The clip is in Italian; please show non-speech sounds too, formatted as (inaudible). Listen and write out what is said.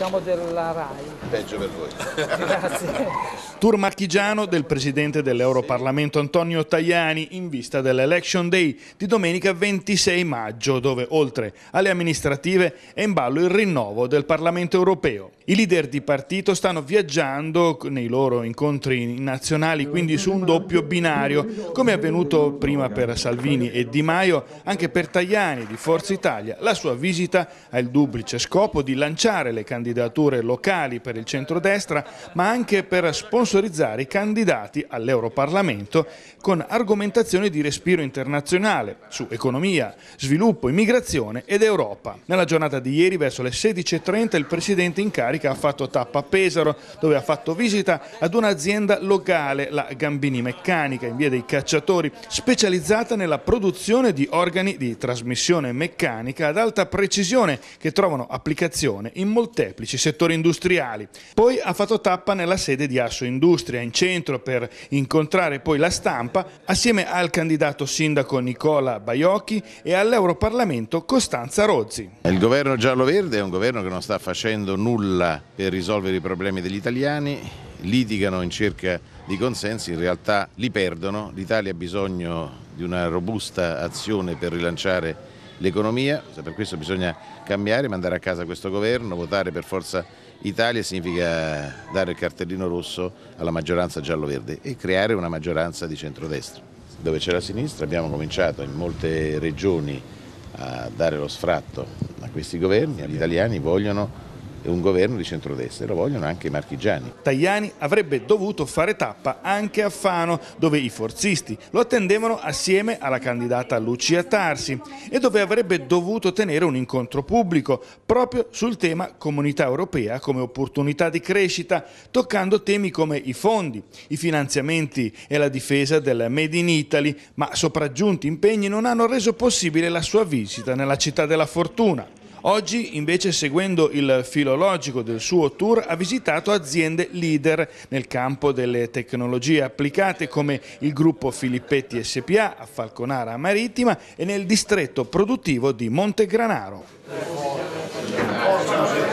siamo della RAI. Peggio per voi. (laughs) Grazie. Tour marchigiano del presidente dell'Europarlamento Antonio Tajani in vista dell'Election Day di domenica 26 maggio, dove oltre alle amministrative è in ballo il rinnovo del Parlamento europeo. I leader di partito stanno viaggiando nei loro incontri nazionali, quindi su un doppio binario, come è avvenuto prima per Salvini e Di Maio, anche per Tajani di Forza Italia. La sua visita ha il duplice scopo di lanciare le candidature candidature locali per il centrodestra, ma anche per sponsorizzare i candidati all'Europarlamento con argomentazioni di respiro internazionale su economia, sviluppo, immigrazione ed Europa. Nella giornata di ieri verso le 16.30 il presidente in carica ha fatto tappa a Pesaro dove ha fatto visita ad un'azienda locale, la Gambini Meccanica, in via dei Cacciatori, specializzata nella produzione di organi di trasmissione meccanica ad alta precisione che trovano applicazione in molteplici semplici, settori industriali. Poi ha fatto tappa nella sede di Asso Industria in centro per incontrare poi la stampa assieme al candidato sindaco Nicola Baiocchi e all'Europarlamento Costanza Rozzi. Il governo giallo-verde è un governo che non sta facendo nulla per risolvere i problemi degli italiani, litigano in cerca di consensi, in realtà li perdono, l'Italia ha bisogno di una robusta azione per rilanciare l'economia, per questo bisogna cambiare, mandare a casa questo governo, votare per forza Italia significa dare il cartellino rosso alla maggioranza giallo-verde e creare una maggioranza di centrodestra. Dove c'è la sinistra abbiamo cominciato in molte regioni a dare lo sfratto a questi governi, gli italiani vogliono un governo di centrodestra e lo vogliono anche i marchigiani. Tajani avrebbe dovuto fare tappa anche a Fano, dove i forzisti lo attendevano assieme alla candidata Lucia Tarsi e dove avrebbe dovuto tenere un incontro pubblico proprio sul tema comunità europea come opportunità di crescita, toccando temi come i fondi, i finanziamenti e la difesa del Made in Italy, ma sopraggiunti impegni non hanno reso possibile la sua visita nella città della fortuna. Oggi invece seguendo il filologico del suo tour ha visitato aziende leader nel campo delle tecnologie applicate come il gruppo Filippetti SPA a Falconara Marittima e nel distretto produttivo di Montegranaro.